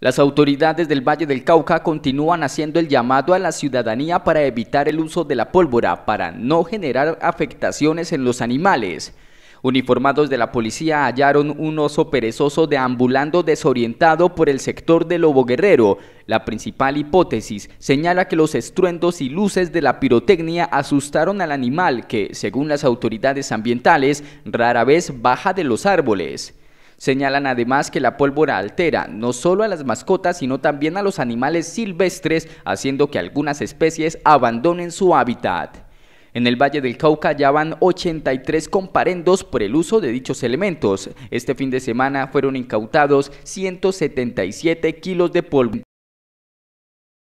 Las autoridades del Valle del Cauca continúan haciendo el llamado a la ciudadanía para evitar el uso de la pólvora para no generar afectaciones en los animales. Uniformados de la policía hallaron un oso perezoso deambulando desorientado por el sector de Lobo Guerrero. La principal hipótesis señala que los estruendos y luces de la pirotecnia asustaron al animal que, según las autoridades ambientales, rara vez baja de los árboles. Señalan además que la pólvora altera no solo a las mascotas, sino también a los animales silvestres, haciendo que algunas especies abandonen su hábitat. En el Valle del Cauca ya van 83 comparendos por el uso de dichos elementos. Este fin de semana fueron incautados 177 kilos de pólvora.